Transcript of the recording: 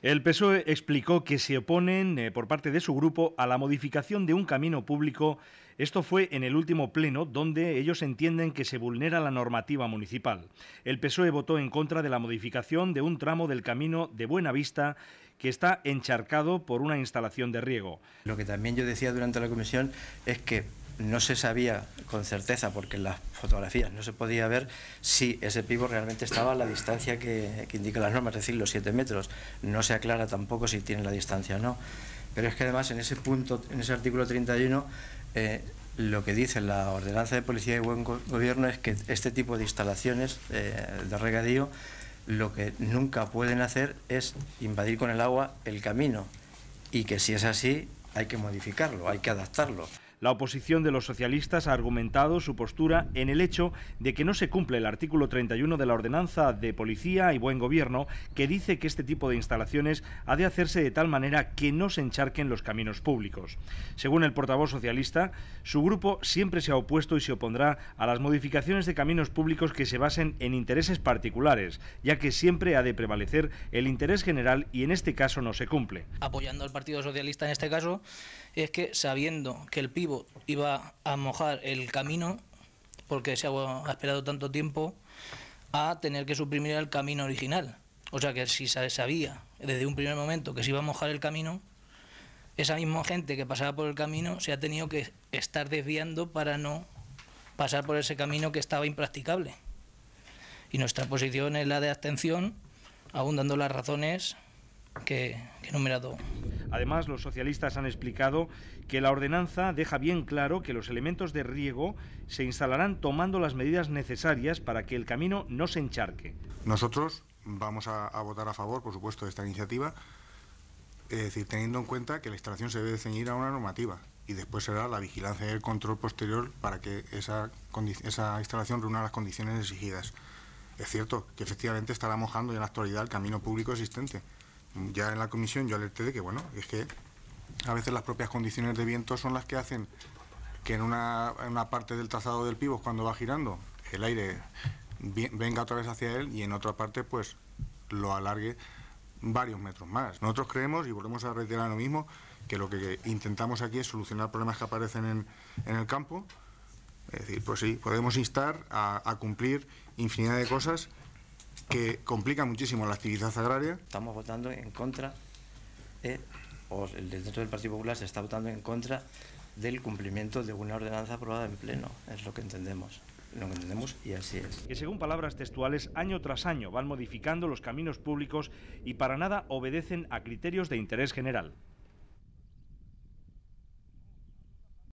El PSOE explicó que se oponen eh, por parte de su grupo a la modificación de un camino público. Esto fue en el último pleno donde ellos entienden que se vulnera la normativa municipal. El PSOE votó en contra de la modificación de un tramo del camino de Buenavista que está encharcado por una instalación de riego. Lo que también yo decía durante la comisión es que no se sabía con certeza, porque en las fotografías no se podía ver si ese pivo realmente estaba a la distancia que, que indican las normas, es decir, los 7 metros. No se aclara tampoco si tiene la distancia o no. Pero es que además en ese punto, en ese artículo 31, eh, lo que dice la ordenanza de policía y buen gobierno es que este tipo de instalaciones eh, de regadío lo que nunca pueden hacer es invadir con el agua el camino y que si es así hay que modificarlo, hay que adaptarlo. La oposición de los socialistas ha argumentado su postura en el hecho de que no se cumple el artículo 31 de la Ordenanza de Policía y Buen Gobierno, que dice que este tipo de instalaciones ha de hacerse de tal manera que no se encharquen los caminos públicos. Según el portavoz socialista, su grupo siempre se ha opuesto y se opondrá a las modificaciones de caminos públicos que se basen en intereses particulares, ya que siempre ha de prevalecer el interés general y en este caso no se cumple. Apoyando al Partido Socialista en este caso, es que sabiendo que el PIB iba a mojar el camino, porque se ha, esperado tanto tiempo, a tener que suprimir el camino original. O sea que si se sabía desde un primer momento que se iba a mojar el camino, esa misma gente que pasaba por el camino se ha tenido que estar desviando para no pasar por ese camino que estaba impracticable. Y nuestra posición es la de abstención, aún dando las razones que, que he numerado. Además, los socialistas han explicado que la ordenanza deja bien claro que los elementos de riego se instalarán tomando las medidas necesarias para que el camino no se encharque. Nosotros vamos a, votar a favor, por supuesto, de esta iniciativa, es decir, teniendo en cuenta que la instalación se debe ceñir a una normativa y después será la vigilancia y el control posterior para que esa, esa instalación reúna las condiciones exigidas. Es cierto que efectivamente estará mojando ya en la actualidad el camino público existente, ya en la comisión yo alerté de que, bueno, es que a veces las propias condiciones de viento son las que hacen que en una, parte del trazado del pivote, cuando va girando, el aire venga otra vez hacia él y en otra parte, pues, lo alargue varios metros más. Nosotros creemos, y volvemos a reiterar lo mismo, que lo que intentamos aquí es solucionar problemas que aparecen en, el campo. Es decir, pues sí, podemos instar a cumplir infinidad de cosas que complica muchísimo la actividad agraria. Estamos votando en contra, eh, o dentro del Partido Popular se está votando en contra del cumplimiento de una ordenanza aprobada en pleno, es lo que entendemos lo entendemos y así es. Que según palabras textuales, año tras año van modificando los caminos públicos y para nada obedecen a criterios de interés general.